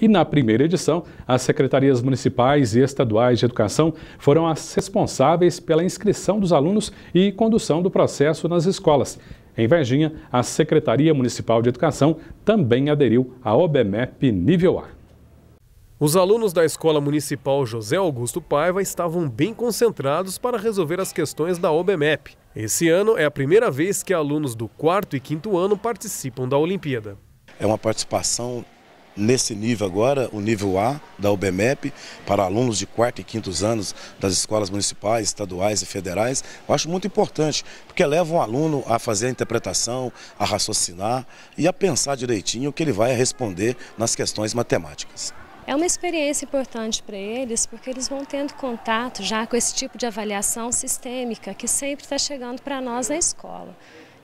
E na primeira edição, as secretarias municipais e estaduais de educação foram as responsáveis pela inscrição dos alunos e condução do processo nas escolas. Em Varginha, a Secretaria Municipal de Educação também aderiu à OBMEP nível A. Os alunos da Escola Municipal José Augusto Paiva estavam bem concentrados para resolver as questões da OBMEP. Esse ano é a primeira vez que alunos do quarto e quinto ano participam da Olimpíada. É uma participação nesse nível agora, o nível A da UBMEP, para alunos de quarto e quinto anos das escolas municipais, estaduais e federais. Eu acho muito importante, porque leva o aluno a fazer a interpretação, a raciocinar e a pensar direitinho o que ele vai responder nas questões matemáticas. É uma experiência importante para eles, porque eles vão tendo contato já com esse tipo de avaliação sistêmica que sempre está chegando para nós na escola.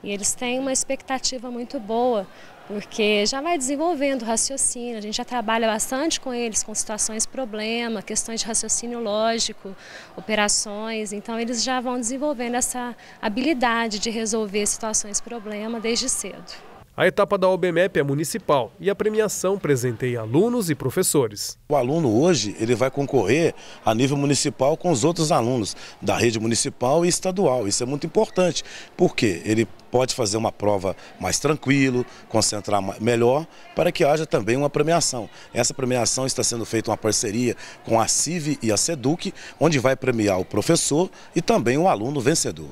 E eles têm uma expectativa muito boa, porque já vai desenvolvendo raciocínio, a gente já trabalha bastante com eles, com situações problema, questões de raciocínio lógico, operações, então eles já vão desenvolvendo essa habilidade de resolver situações problema desde cedo. A etapa da OBMEP é municipal e a premiação presenteia alunos e professores. O aluno hoje ele vai concorrer a nível municipal com os outros alunos da rede municipal e estadual. Isso é muito importante, porque ele pode fazer uma prova mais tranquilo, concentrar melhor, para que haja também uma premiação. Essa premiação está sendo feita uma parceria com a CIV e a SEDUC, onde vai premiar o professor e também o aluno vencedor.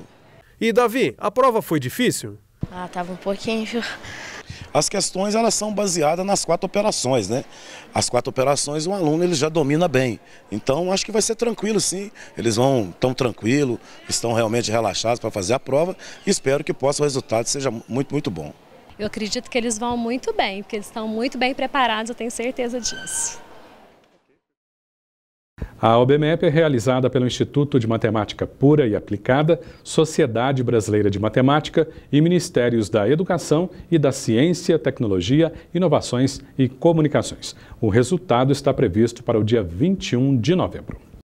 E Davi, a prova foi difícil? Ah, tava um pouquinho, viu? As questões elas são baseadas nas quatro operações, né? As quatro operações o aluno ele já domina bem. Então acho que vai ser tranquilo sim. Eles vão tão tranquilo, estão realmente relaxados para fazer a prova e espero que possa o resultado seja muito muito bom. Eu acredito que eles vão muito bem, porque eles estão muito bem preparados, eu tenho certeza disso. A OBMEP é realizada pelo Instituto de Matemática Pura e Aplicada, Sociedade Brasileira de Matemática e Ministérios da Educação e da Ciência, Tecnologia, Inovações e Comunicações. O resultado está previsto para o dia 21 de novembro.